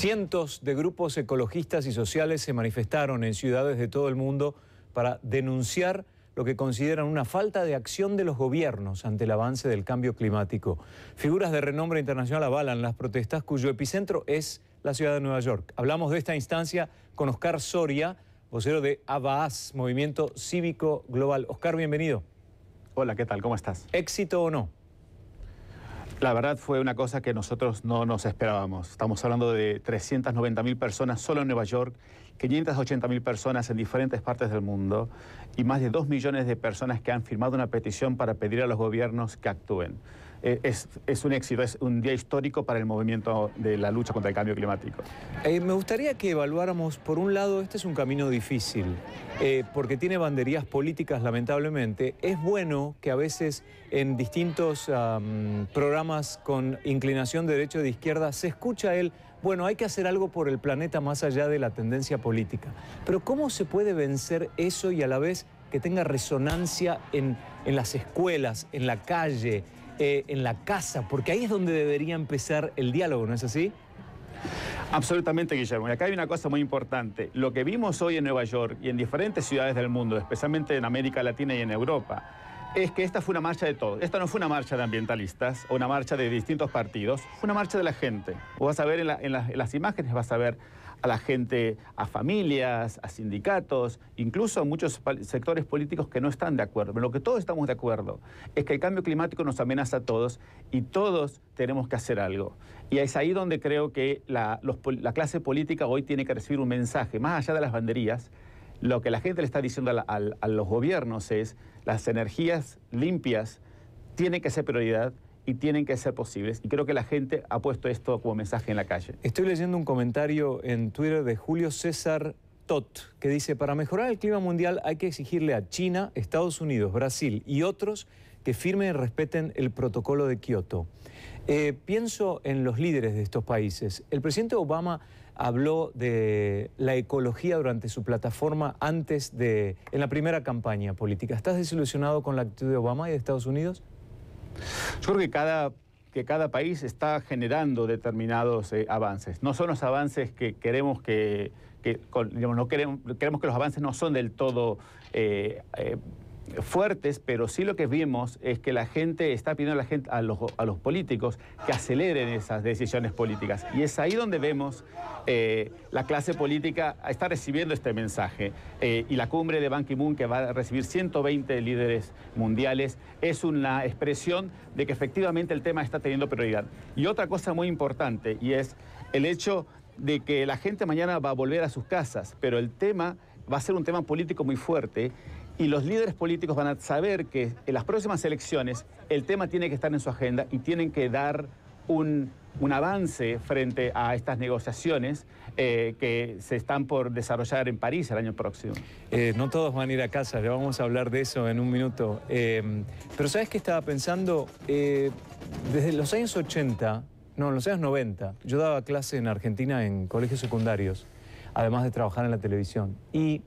Cientos de grupos ecologistas y sociales se manifestaron en ciudades de todo el mundo para denunciar lo que consideran una falta de acción de los gobiernos ante el avance del cambio climático. Figuras de renombre internacional avalan las protestas cuyo epicentro es la ciudad de Nueva York. Hablamos de esta instancia con Oscar Soria, vocero de ABAAS, Movimiento Cívico Global. Oscar, bienvenido. Hola, ¿qué tal? ¿Cómo estás? ¿Éxito o no? La verdad fue una cosa que nosotros no nos esperábamos. Estamos hablando de 390.000 personas solo en Nueva York, 580.000 personas en diferentes partes del mundo y más de 2 millones de personas que han firmado una petición para pedir a los gobiernos que actúen. Eh, es, un éxito, es un día histórico para el movimiento de la lucha contra el cambio climático. Eh, me gustaría que evaluáramos, por un lado, este es un camino difícil, eh, porque tiene banderías políticas, lamentablemente. Es bueno que a veces en distintos programas con inclinación de o de izquierda se escucha él, bueno, hay que hacer algo por el planeta más allá de la tendencia política. Pero ¿cómo se puede vencer eso y a la vez que tenga resonancia en, en las escuelas, en la calle, eh, en la casa, porque ahí es donde debería empezar el diálogo, ¿no es así? Absolutamente, Guillermo. Y acá hay una cosa muy importante. Lo que vimos hoy en Nueva York y en diferentes ciudades del mundo, especialmente en América Latina y en Europa, es que esta fue una marcha de todos. Esta no fue una marcha de ambientalistas o una marcha de distintos partidos, fue una marcha de la gente. Vas a ver en las imágenes, vas a ver a la gente, a familias, a sindicatos, incluso a muchos sectores políticos que no están de acuerdo. Pero lo que todos estamos de acuerdo es que el cambio climático nos amenaza a todos y todos tenemos que hacer algo. Y es ahí donde creo que la, clase política hoy tiene que recibir un mensaje, más allá de las banderías, lo que la gente le está diciendo a, los gobiernos es las energías limpias tienen que ser prioridad y tienen que ser posibles. Y creo que la gente ha puesto esto como mensaje en la calle. Estoy leyendo un comentario en Twitter de Julio César Tot, que dice, para mejorar el clima mundial hay que exigirle a China, Estados Unidos, Brasil y otros que firmen y respeten el protocolo de Kioto. Eh, pienso en los líderes de estos países. El presidente Obama habló de la ecología durante su plataforma antes de, en la primera campaña política. ¿Estás desilusionado con la actitud de Obama y de Estados Unidos? Yo creo que cada, que cada país está generando determinados eh, avances. No son los avances que queremos que, no queremos, queremos que los avances no son del todo eh, eh, fuertes, pero sí lo que vimos es que la gente está pidiendo a, la gente, a, los, políticos que aceleren esas decisiones políticas. Y es ahí donde vemos eh, la clase política está recibiendo este mensaje. Eh, y la cumbre de Ban Ki-moon, que va a recibir 120 líderes mundiales, es una expresión de que efectivamente el tema está teniendo prioridad. Y otra cosa muy importante, y es el hecho de que la gente mañana va a volver a sus casas, pero el tema va a ser un tema político muy fuerte y los líderes políticos van a saber que en las próximas elecciones el tema tiene que estar en su agenda y tienen que dar un, avance frente a estas negociaciones eh, que se están por desarrollar en París el año próximo. Eh, no todos van a ir a casa, le vamos a hablar de eso en un minuto. Em, pero ¿sabes qué estaba pensando? Eh, desde los años 80, no, los años 90, yo daba clase en Argentina en colegios secundarios, además de trabajar en la televisión. Y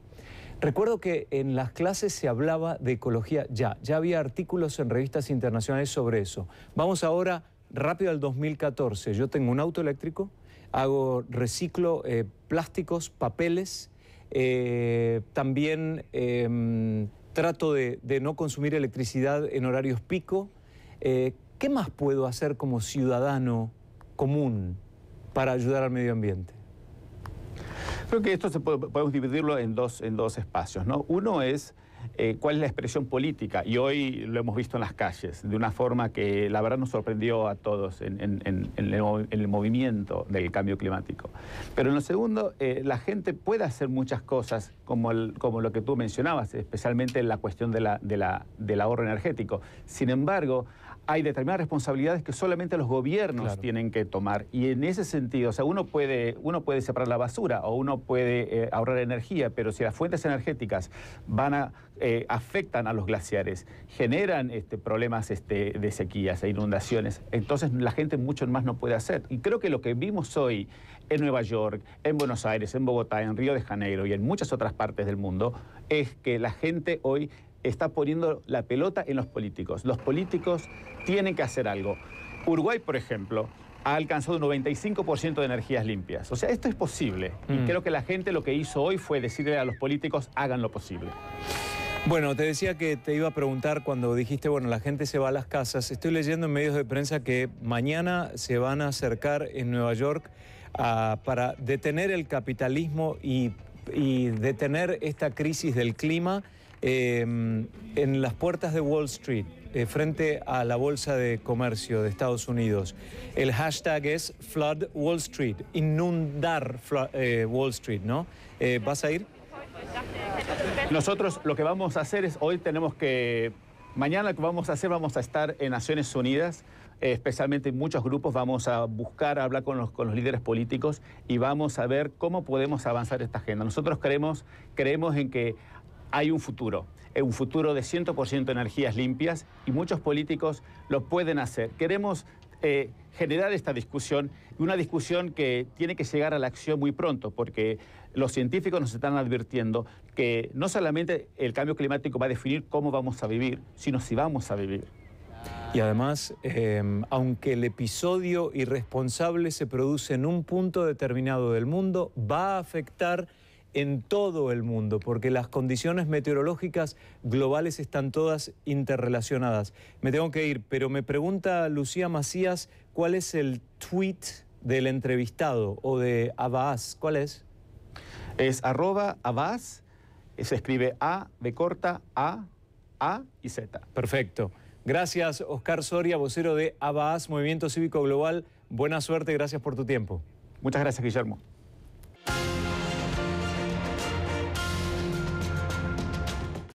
Recuerdo que en las clases se hablaba de ecología ya, ya había artículos en revistas internacionales sobre eso. Vamos ahora rápido al 2014. Yo tengo un auto eléctrico, hago reciclo eh, plásticos, papeles, eh, también em, trato de, no consumir electricidad en horarios pico. Eh, ¿Qué más puedo hacer como ciudadano común para ayudar al medio ambiente? Creo que esto se podemos dividirlo en dos, en dos espacios. ¿no? Uno es eh, cuál es la expresión política, y hoy lo hemos visto en las calles, de una forma que la verdad nos sorprendió a todos en, el, movimiento del cambio climático. Pero en lo segundo, eh, la gente puede hacer muchas cosas, como, como lo que tú mencionabas, especialmente en la cuestión de del ahorro energético. Sin embargo, hay determinadas responsabilidades que solamente los gobiernos tienen que tomar. Y en ese sentido, o sea, uno puede, uno puede separar la basura o uno puede eh, ahorrar energía, pero si las fuentes energéticas van a, eh, afectan a los glaciares, generan este, problemas este, de sequías e inundaciones, entonces la gente mucho más no puede hacer. Y creo que lo que vimos hoy en Nueva York, en Buenos Aires, en Bogotá, en Río de Janeiro y en muchas otras partes del mundo, es que la gente hoy está poniendo la pelota en los políticos. Los políticos tienen que hacer algo. Uruguay, por ejemplo, ha alcanzado un 95% de energías limpias. O sea, esto es posible. Y mm. creo que la gente lo que hizo hoy fue decirle a los políticos, hagan lo posible. Bueno, te decía que te iba a preguntar cuando dijiste, bueno, la gente se va a las casas. Estoy leyendo en medios de prensa que mañana se van a acercar en Nueva York ah, para detener el capitalismo y detener esta crisis del clima Em, en las puertas de Wall Street, eh, frente a la Bolsa de Comercio de Estados Unidos. El hashtag es Flood Wall Street, inundar eh, Wall Street, ¿no? Eh, ¿Vas a ir? Nosotros lo que vamos a hacer es, hoy tenemos que, mañana lo que vamos a hacer, vamos a estar en Naciones Unidas especialmente en muchos grupos, vamos a buscar hablar con los, con los, líderes políticos y vamos a ver cómo podemos avanzar esta agenda. Nosotros creemos, creemos en que hay un futuro, eh, un futuro de 100% energías limpias y muchos políticos lo pueden hacer. Queremos eh, generar esta discusión, una discusión que tiene que llegar a la acción muy pronto, porque los científicos nos están advirtiendo que no solamente el cambio climático va a definir cómo vamos a vivir, sino si vamos a vivir. Y además, em, aunque el episodio irresponsable se produce en un punto determinado del mundo, va a afectar en todo el mundo, porque las condiciones meteorológicas globales están todas interrelacionadas. Me tengo que ir, pero me pregunta Lucía Macías, ¿cuál es el tweet del entrevistado o de Abaas? ¿Cuál es? Es arroba se escribe A, B corta, A, A y Z. Perfecto. Gracias, Oscar Soria, vocero de Abaas Movimiento Cívico Global. Buena suerte, gracias por tu tiempo. Muchas gracias, Guillermo.